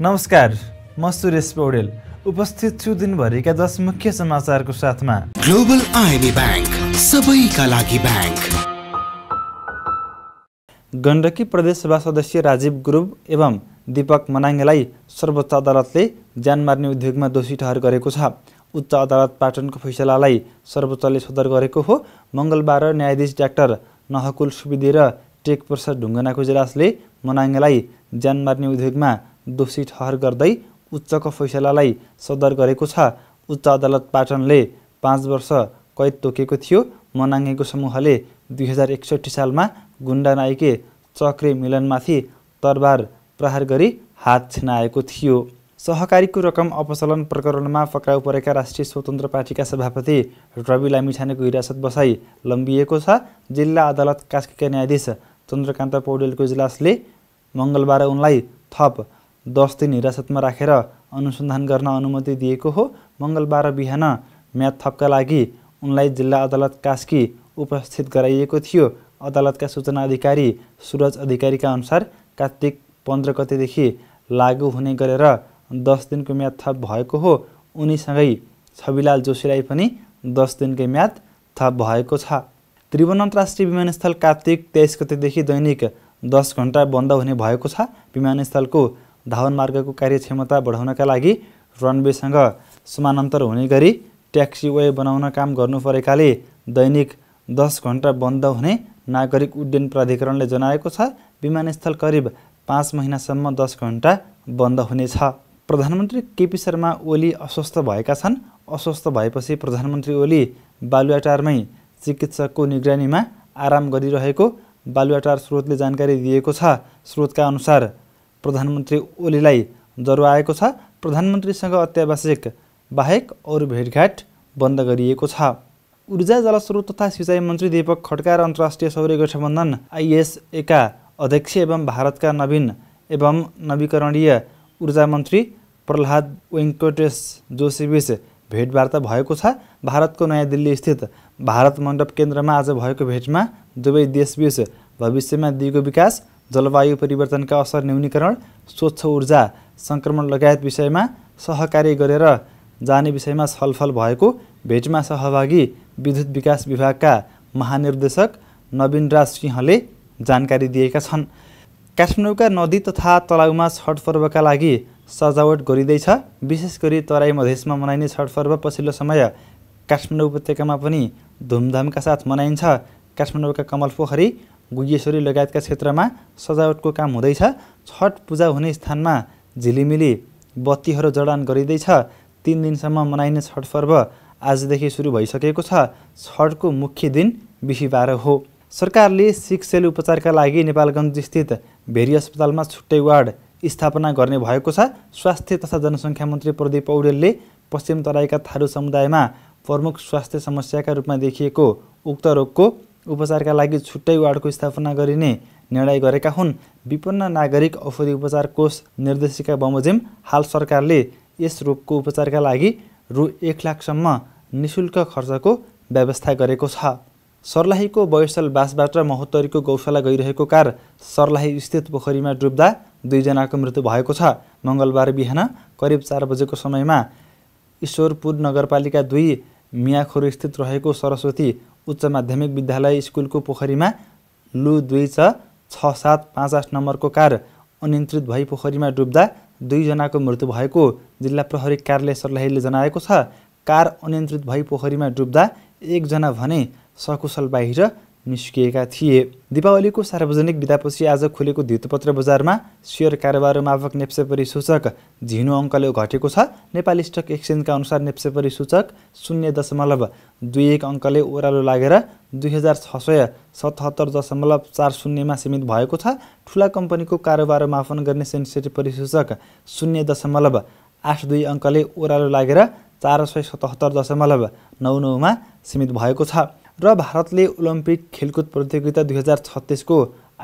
नमस्कार म सुरेश पौडेल उपस्थित छु दिनभरिका दस मुख्य समाचारको साथमा ग्लोबल आइडी ब्याङ्क सबैका लागि ब्याङ्क गण्डकी प्रदेशसभा सदस्य राजीव गुरुब एवं दीपक मनाङ्गेलाई सर्वोच्च अदालतले ज्यान मार्ने उद्योगमा दोषी ठहर गरेको छ उच्च अदालत पाटनको फैसलालाई सर्वोच्चले सदर गरेको हो मङ्गलबार न्यायाधीश डाक्टर नहकुल सुविदी र टेकप्रसाद ढुङ्गानाको जिलासले मनाङ्गेलाई ज्यान मार्ने उद्योगमा दोषी ठहर गर्दै उच्चको फैसलालाई सदर गरेको छ उच्च अदालत पाटनले पाँच वर्ष कैद तोकेको थियो मनाङेको समूहले दुई हजार एकसट्ठी सालमा गुन्डा नाइके चक्रे मिलनमाथि तरबार प्रहार गरी हात छिनाएको थियो सहकारीको रकम अपचलन प्रकरणमा पक्राउ परेका राष्ट्रिय स्वतन्त्र पार्टीका सभापति रवि लामिछानेको हिरासत बसाई लम्बिएको छ जिल्ला अदालत कास्कीका न्यायाधीश चन्द्रकान्त पौडेलको इजलासले मङ्गलबार उनलाई थप दस दिन हिरासतमा राखेर अनुसन्धान गर्न अनुमति दिएको हो मङ्गलबार बिहान म्याद थपका लागि उनलाई जिल्ला अदालत कास्की उपस्थित गराइएको थियो अदालतका सूचना अधिकारी सुरज अधिकारीका अनुसार कार्तिक पन्ध्र गतेदेखि लागू हुने गरेर दस दिनको म्याद थप भएको हो उनीसँगै छविलाल जोशीलाई पनि दस दिनकै म्याद थप भएको छ त्रिभुवन अन्तर्राष्ट्रिय विमानस्थल कार्तिक तेइस गतेदेखि दैनिक दस घन्टा बन्द हुने भएको छ विमानस्थलको धावन मार्गको कार्यक्षमता बढाउनका लागि रनवेसँग समानान्तर हुने गरी ट्याक्सी ट्याक्सीवे बनाउन काम गर्नु परेकाले दैनिक दस घन्टा बन्द हुने नागरिक उड्डयन प्राधिकरणले जनाएको छ विमानस्थल करिब पाँच महिनासम्म दस घन्टा बन्द हुनेछ प्रधानमन्त्री केपी शर्मा ओली अस्वस्थ भएका छन् अस्वस्थ भएपछि प्रधानमन्त्री ओली बालुवाटारमै चिकित्सकको निगरानीमा आराम गरिरहेको बालुवाटार स्रोतले जानकारी दिएको छ स्रोतका अनुसार प्रधानमन्त्री ओलीलाई ज्वरो आएको छ प्रधानमन्त्रीसँग अत्यावश्यक बाहेक अरू भेटघाट बन्द गरिएको छ ऊर्जा जलस्रोत तथा सिँचाइ मन्त्री दीपक खड्का र अन्तर्राष्ट्रिय सौर्य गठबन्धन आइएसएका अध्यक्ष एवं भारतका नवीन एवं नवीकरणीय ऊर्जा मन्त्री प्रहलाद वेङ्कटेश जोशीबीच भेटवार्ता भएको छ भारतको नयाँ दिल्ली स्थित भारत मण्डप केन्द्रमा आज भएको भेटमा दुवै देशबीच भविष्यमा दिगो विकास जलवायु परिवर्तनका असर न्यूनीकरण स्वच्छ ऊर्जा सङ्क्रमण लगायत विषयमा सहकार्य गरेर जाने विषयमा छलफल भएको भेटमा सहभागी विद्युत विकास विभागका महानिर्देशक नवीन राज सिंहले जानकारी दिएका छन् काठमाडौँका नदी तथा तलाउमा छठ पर्वका लागि सजावट गरिँदैछ विशेष गरी तराई मधेसमा मनाइने छठ पर्व पछिल्लो समय काठमाडौँ उपत्यकामा पनि धुमधामका साथ मनाइन्छ काठमाडौँका कमल पोखरी गुगेश्वरी लगायतका क्षेत्रमा सजावटको काम हुँदैछ छठ पूजा हुने स्थानमा झिलिमिली बत्तीहरू जडान गरिँदैछ तिन दिनसम्म मनाइने छठ पर्व आजदेखि सुरु भइसकेको छ छठको मुख्य दिन बिहिबार हो सरकारले सिक्सेल उपचारका लागि नेपालगञ्ज स्थित भेरी अस्पतालमा छुट्टै वार्ड स्थापना गर्ने भएको छ स्वास्थ्य तथा जनसङ्ख्या मन्त्री प्रदीप पौडेलले पश्चिम तराईका थारू समुदायमा प्रमुख स्वास्थ्य समस्याका रूपमा देखिएको उक्त रोगको उपचारका लागि छुट्टै वार्डको स्थापना गरिने निर्णय गरेका हुन् विपन्न नागरिक औषधि उपचार कोष निर्देशिका बमोजिम हाल सरकारले यस रोगको उपचारका लागि रु एक लाखसम्म निशुल्क खर्चको व्यवस्था गरेको छ सर्लाहीको बयसल बासबाट महोत्तरीको गौशाला गइरहेको कार सर्लाही स्थित पोखरीमा डुब्दा दुईजनाको मृत्यु भएको छ मङ्गलबार बिहान करिब चार बजेको समयमा ईश्वरपुर नगरपालिका दुई मियाखोर स्थित रहेको सरस्वती उच्च माध्यमिक विद्यालय स्कुलको पोखरीमा लु दुई छ छ सात पाँच आठ नम्बरको कार अनियन्त्रित भई पोखरीमा डुब्दा दुईजनाको मृत्यु भएको जिल्ला प्रहरी कार्यालय सर्लाहीले जनाएको छ कार अनियन्त्रित भई पोखरीमा डुब्दा एकजना भने सकुशल बाहिर निस्किएका थिए दिपावलीको सार्वजनिक विधापछि आज खुलेको धितोपत्र बजारमा सेयर कारोबार माफक नेप्सेपरी सूचक झिनो अङ्कले घटेको छ नेपाली स्टक एक्सचेन्जका अनुसार नेप्सेपरी सूचक शून्य दशमलव दुई एक अङ्कले ओह्रालो लागेर दुई हजार छ सय सतहत्तर दशमलव चार शून्यमा सीमित भएको छ ठुला कम्पनीको कारोबार मापन गर्ने सेन्सेटी परिसूचक शून्य दशमलव आठ दुई अङ्कले ओह्रालो लागेर चार सय सतहत्तर दशमलव नौ नौमा सीमित भएको छ र भारतले ओलम्पिक खेलकुद प्रतियोगिता दुई हजार छत्तिसको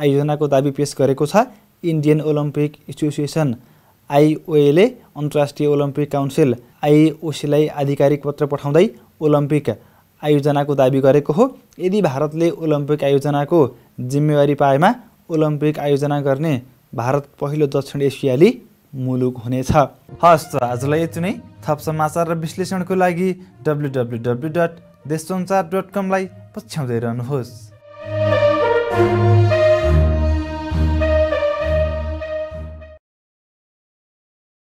आयोजनाको दावी पेस गरेको छ इन्डियन ओलम्पिक एसोसिएसन आइओएले अन्तर्राष्ट्रिय ओलम्पिक काउन्सिल आइओसीलाई आधिकारिक पत्र पठाउँदै ओलम्पिक आयोजनाको दावी गरेको हो यदि भारतले ओलम्पिक आयोजनाको जिम्मेवारी पाएमा ओलम्पिक आयोजना गर्ने भारत पहिलो दक्षिण एसियाली मुलुक हुनेछ हस् त आजलाई यति नै थप समाचार र विश्लेषणको लागि W W W dot Desh dot कमलाई पछ्याउँदै रहनुहोस्